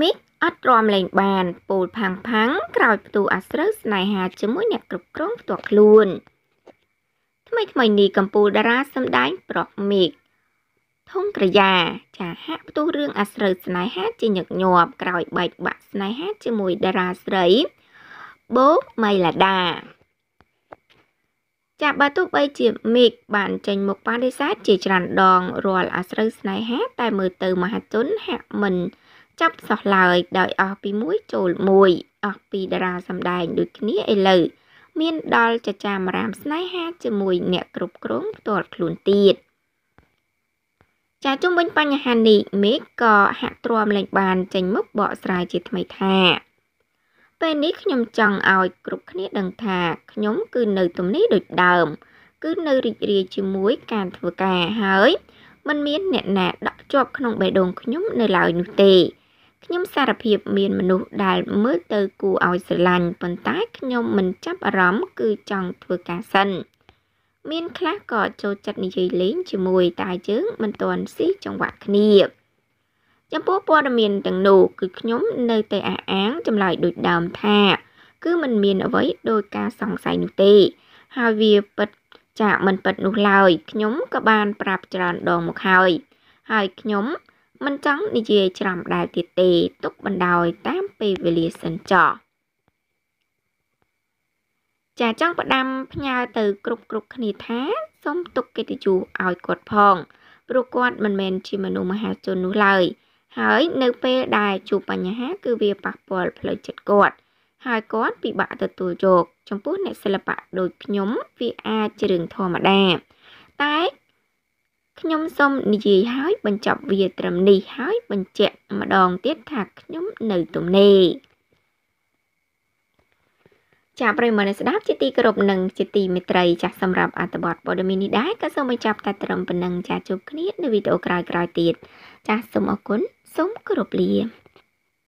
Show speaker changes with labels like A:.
A: មីកអត់ទ្រាំលែងបានពូលផាំងផាំងក្រោយផ្ទុះអាស្រូវស្នេហាជាមួយអ្នកគ្រប់គ្រងផ្ទាល់ខ្លួន ថ្មីថ្មីនេះកម្ពុជាតារាសម្ដែងប្រុសមីកធំក្រយ៉ាចាហាក់ផ្ទុះរឿងអាស្រូវស្នេហាជាញឹកញាប់ក្រោយបែកបាក់ស្នេហាជាមួយតារាស្រីបូមៃឡាដាចាបើទោះបីជាមីកបានចេញមុខបដិសេធជាច្រើនដងរាល់អាស្រូវស្នេហា តែមើលទៅមហាជនហាក់មិនចាប់សោះឡើយដោយអស់ពីមួយចូលមួយអស់ពីតារាសម្ដែងដូចគ្នាឥឡូវមាន ដល់ចចាមរាមស្នេហាជាមួយអ្នកគ្រប់គ្រងផ្ទាល់ខ្លួនទៀតចាជុំវិញបញ្ហានេះមេកក៏ហាក់ទ្រាំលែងបានចេញមុខបកស្រាយជាថ្មីថាពេលនេះខ្ញុំចង់ឲ្យ គ្រប់គ្នាដឹងថាខ្ញុំ គឺនៅទំនេរដូចដើម គឺនៅរីករាយជាមួយការធ្វើការហើយមិនមានអ្នកណាដាក់ជាប់ក្នុងបេះដូងខ្ញុំ នៅឡើយនោះទេខ្ញុំសារភាពមានមនុស្សដែលមើលទៅ គួរឲ្យស្រឡាញ់ប៉ុន្តែខ្ញុំមិនចាប់អារម្មណ៍គឺចង់ធ្វើការសិន មាន ខ្លះក៏ចូលចិត្តនិយាយលេងជាមួយតែយើងមិនទាន់ស៊ីចង្វាក់គ្នាចំពោះព័ត៌មានទាំងនោះ គឺខ្ញុំនៅតែអះអាងចម្លើយដូចដើមថាគឺมันមាន អ្វីដោយការសង្ស័យនោះទេហើយវាពិតចាមិនពិតនោះឡើយខ្ញុំក៏បានប្រាប់ច្រើនដងមកហើយហើយខ្ញុំមិនចង់និយាយច្រាំដែរទៀតទេទុកបណ្ដោយ តាមពេលវេលាសិនចោះចាចង់ផ្ដាំ ផ្ញើទៅគ្រប់គ្រប់គ្នាថាសូមទុកកិត្តិយសឲ្យគាត់ផងព្រោះគាត់មិនមែនជាមនុស្សមហាជននោះឡើយហើយ នៅ ពេលដែលជួបបញ្ហា គឺ វាប៉ះពាល់ផ្លូវចិត្តគាត់ហើយគាត់ពិបាកទទួលយកចំពោះអ្នកសិល្បៈដូចខ្ញុំវាអាចជារឿងធម្មតាតែខ្ញុំសូមនិយាយហើយបញ្ចប់វាត្រឹមនេះហើយបញ្ជាក់ម្ដងទៀតថាខ្ញុំនៅទំនេរចាប្រិយមិត្តអ្នកស្ដាប់ជាទីគោរពនិងជាទីមេត្រីចាស់សម្រាប់អត្ថបទព័ត៌មាននេះដែរក៏សូមបញ្ចប់តែត្រឹមប៉ុណ្ណឹងចាជួបគ្នានៅវីដេអូក្រោយៗទៀតចាសសូមអរគុណសូមគោរពលា